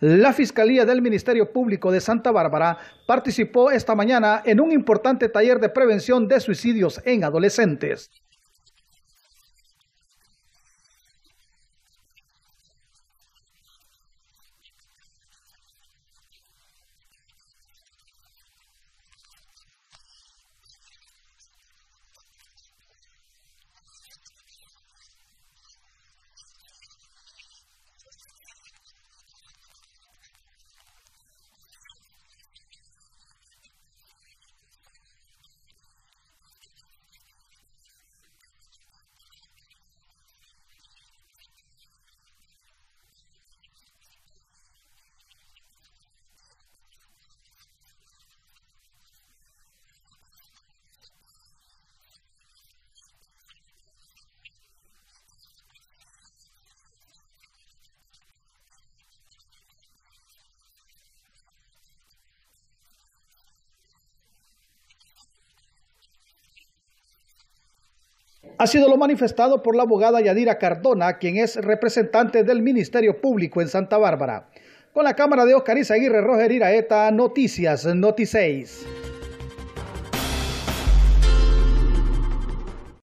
La Fiscalía del Ministerio Público de Santa Bárbara participó esta mañana en un importante taller de prevención de suicidios en adolescentes. Ha sido lo manifestado por la abogada Yadira Cardona, quien es representante del Ministerio Público en Santa Bárbara. Con la cámara de Oscar Aguirre Roger Iraeta, Noticias Noti